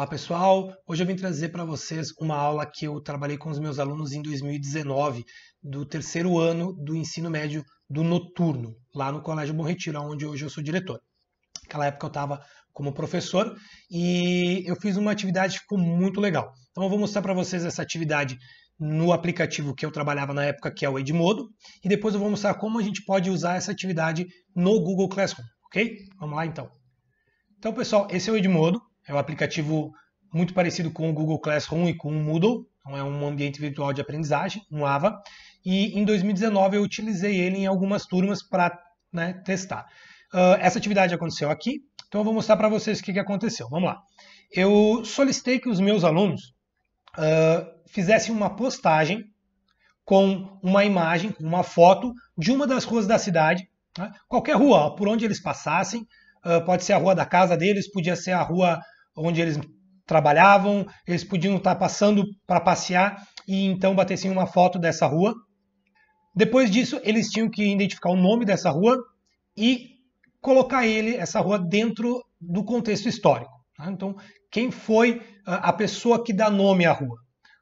Olá pessoal, hoje eu vim trazer para vocês uma aula que eu trabalhei com os meus alunos em 2019, do terceiro ano do ensino médio do noturno, lá no Colégio Bom Retiro, onde hoje eu sou diretor. Naquela época eu estava como professor e eu fiz uma atividade que ficou muito legal. Então eu vou mostrar para vocês essa atividade no aplicativo que eu trabalhava na época, que é o Edmodo, e depois eu vou mostrar como a gente pode usar essa atividade no Google Classroom, ok? Vamos lá então. Então pessoal, esse é o Edmodo é um aplicativo muito parecido com o Google Classroom e com o Moodle, então é um ambiente virtual de aprendizagem, um AVA. E em 2019 eu utilizei ele em algumas turmas para né, testar. Uh, essa atividade aconteceu aqui, então eu vou mostrar para vocês o que, que aconteceu. Vamos lá. Eu solicitei que os meus alunos uh, fizessem uma postagem com uma imagem, com uma foto de uma das ruas da cidade, né? qualquer rua, por onde eles passassem, uh, pode ser a rua da casa deles, podia ser a rua onde eles trabalhavam, eles podiam estar passando para passear e então batessem uma foto dessa rua. Depois disso, eles tinham que identificar o nome dessa rua e colocar ele, essa rua, dentro do contexto histórico. Tá? Então, quem foi ah, a pessoa que dá nome à rua?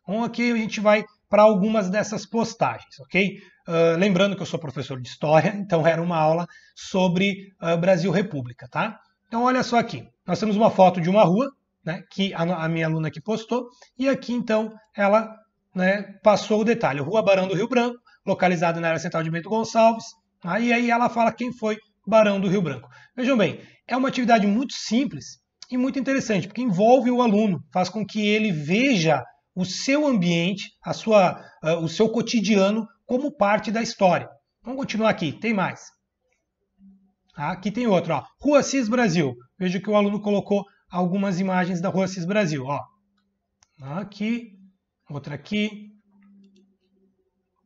Bom, então, aqui a gente vai para algumas dessas postagens, ok? Uh, lembrando que eu sou professor de história, então era uma aula sobre uh, ah, Brasil República, tá? Então, olha só aqui. Nós temos uma foto de uma rua, né, que a, a minha aluna aqui postou, e aqui, então, ela né, passou o detalhe. Rua Barão do Rio Branco, localizada na área central de Bento Gonçalves. Tá? E aí ela fala quem foi Barão do Rio Branco. Vejam bem, é uma atividade muito simples e muito interessante, porque envolve o aluno, faz com que ele veja o seu ambiente, a sua, uh, o seu cotidiano como parte da história. Vamos continuar aqui, tem mais. Tá? Aqui tem outro, ó, Rua Cis Brasil. Veja que o aluno colocou algumas imagens da Rua Cis Brasil. Ó. Aqui, outra aqui.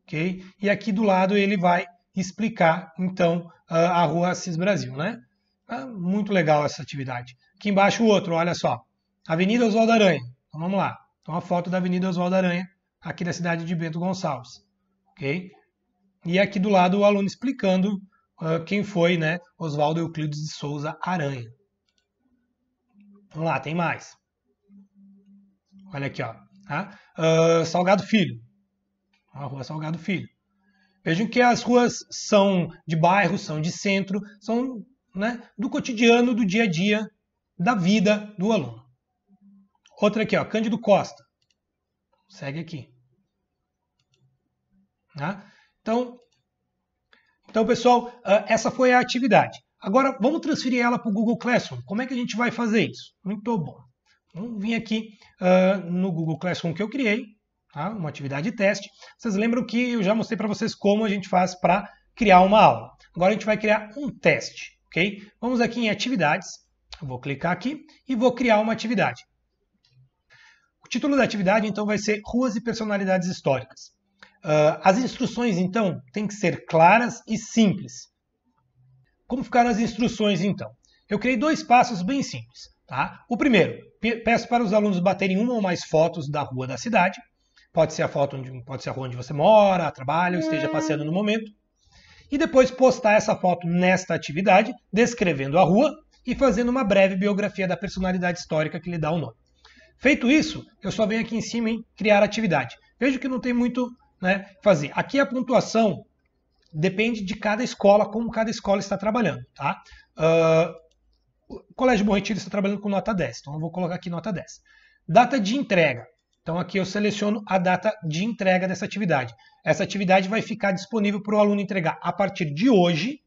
ok? E aqui do lado ele vai explicar, então, a Rua Cis Brasil. Né? Ah, muito legal essa atividade. Aqui embaixo o outro, olha só. Avenida Oswaldo Aranha. Então vamos lá. Então a foto da Avenida Oswaldo Aranha, aqui da cidade de Bento Gonçalves. Ok? E aqui do lado o aluno explicando ah, quem foi né, Oswaldo Euclides de Souza Aranha. Vamos lá, tem mais. Olha aqui, ó. Uh, Salgado Filho. A rua Salgado Filho. Vejam que as ruas são de bairro, são de centro, são né, do cotidiano, do dia a dia, da vida do aluno. Outra aqui, ó, Cândido Costa. Segue aqui. Tá? Então, então, pessoal, ah, essa foi a atividade. Agora, vamos transferir ela para o Google Classroom. Como é que a gente vai fazer isso? Muito bom. Vamos vir aqui uh, no Google Classroom que eu criei, tá? uma atividade de teste. Vocês lembram que eu já mostrei para vocês como a gente faz para criar uma aula. Agora a gente vai criar um teste, ok? Vamos aqui em atividades. Eu vou clicar aqui e vou criar uma atividade. O título da atividade, então, vai ser Ruas e Personalidades Históricas. Uh, as instruções, então, têm que ser claras e simples. Como ficaram as instruções, então? Eu criei dois passos bem simples. Tá? O primeiro, peço para os alunos baterem uma ou mais fotos da rua da cidade. Pode ser a foto onde, pode ser a rua onde você mora, trabalha ou esteja passeando no momento. E depois postar essa foto nesta atividade, descrevendo a rua e fazendo uma breve biografia da personalidade histórica que lhe dá o nome. Feito isso, eu só venho aqui em cima em criar atividade. Vejo que não tem muito né, fazer. Aqui a pontuação depende de cada escola, como cada escola está trabalhando. Tá? Uh, o Colégio Bom Retiro está trabalhando com nota 10, então eu vou colocar aqui nota 10. Data de entrega. Então aqui eu seleciono a data de entrega dessa atividade. Essa atividade vai ficar disponível para o aluno entregar a partir de hoje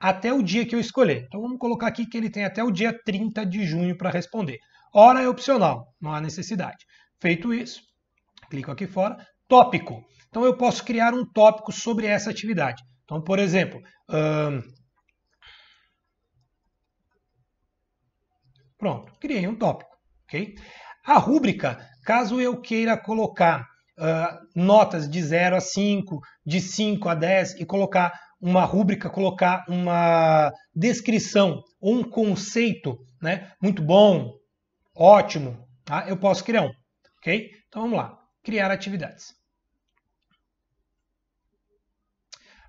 até o dia que eu escolher. Então vamos colocar aqui que ele tem até o dia 30 de junho para responder. Hora é opcional, não há necessidade. Feito isso, clico aqui fora. Tópico. Então eu posso criar um tópico sobre essa atividade. Então, por exemplo, pronto, criei um tópico, ok? A rúbrica, caso eu queira colocar uh, notas de 0 a 5, de 5 a 10 e colocar uma rúbrica, colocar uma descrição ou um conceito, né? Muito bom, ótimo, tá? Eu posso criar um, ok? Então vamos lá, criar atividades.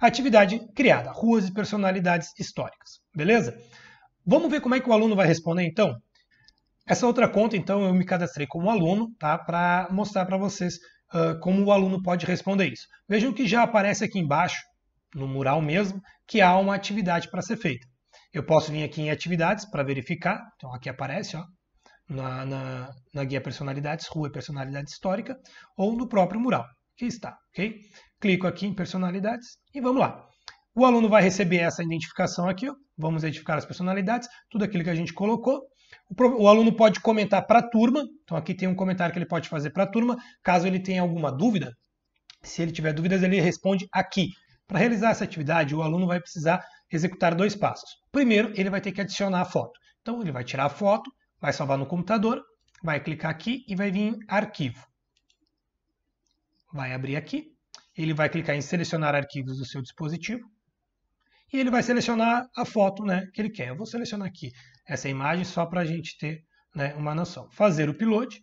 Atividade criada, ruas e personalidades históricas, beleza? Vamos ver como é que o aluno vai responder então? Essa outra conta, então, eu me cadastrei como aluno, tá? Para mostrar para vocês uh, como o aluno pode responder isso. Vejam que já aparece aqui embaixo, no mural mesmo, que há uma atividade para ser feita. Eu posso vir aqui em atividades para verificar. Então aqui aparece, ó, na, na, na guia personalidades, rua e personalidade histórica, ou no próprio mural que está, ok? Clico aqui em personalidades e vamos lá. O aluno vai receber essa identificação aqui, ó. vamos identificar as personalidades, tudo aquilo que a gente colocou. O, o aluno pode comentar para a turma, então aqui tem um comentário que ele pode fazer para a turma, caso ele tenha alguma dúvida, se ele tiver dúvidas ele responde aqui. Para realizar essa atividade, o aluno vai precisar executar dois passos. Primeiro, ele vai ter que adicionar a foto. Então ele vai tirar a foto, vai salvar no computador, vai clicar aqui e vai vir em arquivo vai abrir aqui, ele vai clicar em selecionar arquivos do seu dispositivo e ele vai selecionar a foto né, que ele quer. Eu vou selecionar aqui essa imagem só para a gente ter né, uma noção. Fazer o upload,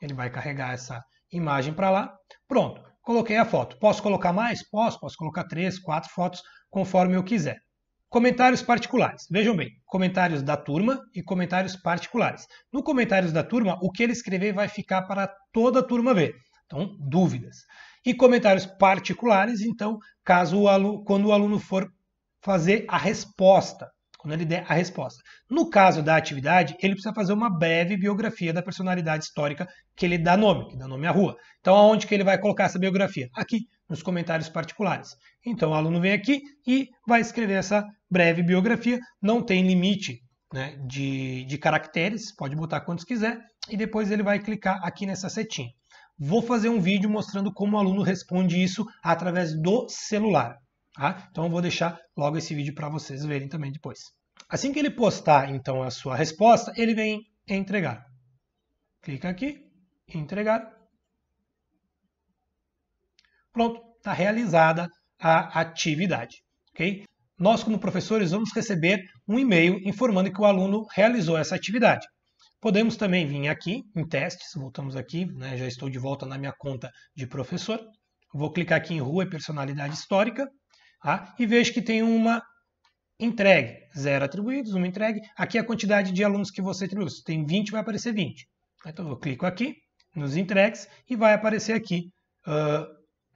ele vai carregar essa imagem para lá. Pronto, coloquei a foto. Posso colocar mais? Posso, posso colocar três, quatro fotos conforme eu quiser. Comentários particulares. Vejam bem, comentários da turma e comentários particulares. No comentários da turma, o que ele escrever vai ficar para toda a turma ver. Então, dúvidas. E comentários particulares, então, caso o aluno, quando o aluno for fazer a resposta, quando ele der a resposta. No caso da atividade, ele precisa fazer uma breve biografia da personalidade histórica que ele dá nome, que dá nome à rua. Então, aonde que ele vai colocar essa biografia? Aqui, nos comentários particulares. Então, o aluno vem aqui e vai escrever essa breve biografia. Não tem limite né, de, de caracteres, pode botar quantos quiser, e depois ele vai clicar aqui nessa setinha. Vou fazer um vídeo mostrando como o aluno responde isso através do celular. Tá? Então, eu vou deixar logo esse vídeo para vocês verem também depois. Assim que ele postar, então, a sua resposta, ele vem entregar. Clica aqui, entregar. Pronto, está realizada a atividade. Okay? Nós, como professores, vamos receber um e-mail informando que o aluno realizou essa atividade. Podemos também vir aqui em testes, voltamos aqui, né? já estou de volta na minha conta de professor. Vou clicar aqui em Rua e Personalidade Histórica tá? e vejo que tem uma entregue, zero atribuídos, uma entregue. Aqui é a quantidade de alunos que você atribuiu. Se tem 20, vai aparecer 20. Então eu clico aqui nos entregues e vai aparecer aqui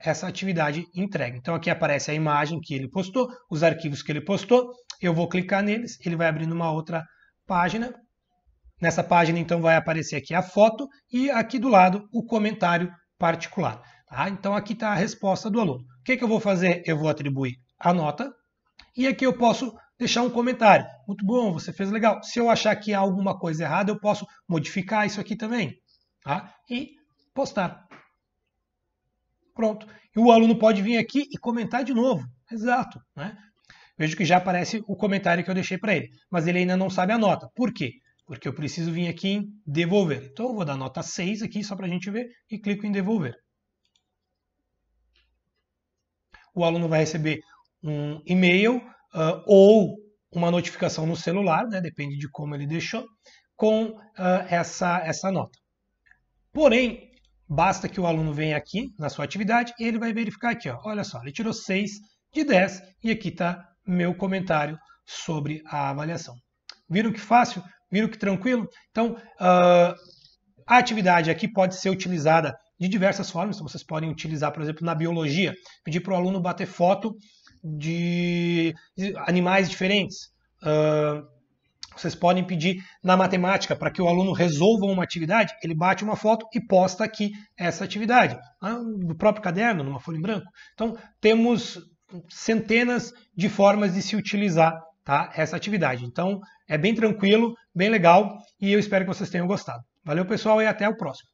essa atividade entregue. Então aqui aparece a imagem que ele postou, os arquivos que ele postou. Eu vou clicar neles, ele vai abrir uma outra página. Nessa página então vai aparecer aqui a foto e aqui do lado o comentário particular. Tá? Então aqui está a resposta do aluno. O que, que eu vou fazer? Eu vou atribuir a nota e aqui eu posso deixar um comentário. Muito bom, você fez legal. Se eu achar que há alguma coisa errada, eu posso modificar isso aqui também tá? e postar. Pronto. E o aluno pode vir aqui e comentar de novo. Exato. Né? Vejo que já aparece o comentário que eu deixei para ele, mas ele ainda não sabe a nota. Por quê? Porque eu preciso vir aqui em devolver. Então eu vou dar nota 6 aqui só para a gente ver e clico em devolver. O aluno vai receber um e-mail uh, ou uma notificação no celular, né? depende de como ele deixou, com uh, essa, essa nota. Porém, Basta que o aluno venha aqui na sua atividade e ele vai verificar aqui, ó, olha só, ele tirou 6 de 10 e aqui está meu comentário sobre a avaliação. Viram que fácil? Viram que tranquilo? Então, uh, a atividade aqui pode ser utilizada de diversas formas. Então, vocês podem utilizar, por exemplo, na biologia, pedir para o aluno bater foto de animais diferentes. Uh, vocês podem pedir na matemática para que o aluno resolva uma atividade, ele bate uma foto e posta aqui essa atividade, ah, no próprio caderno, numa folha em branco. Então, temos centenas de formas de se utilizar tá, essa atividade. Então, é bem tranquilo, bem legal e eu espero que vocês tenham gostado. Valeu, pessoal, e até o próximo.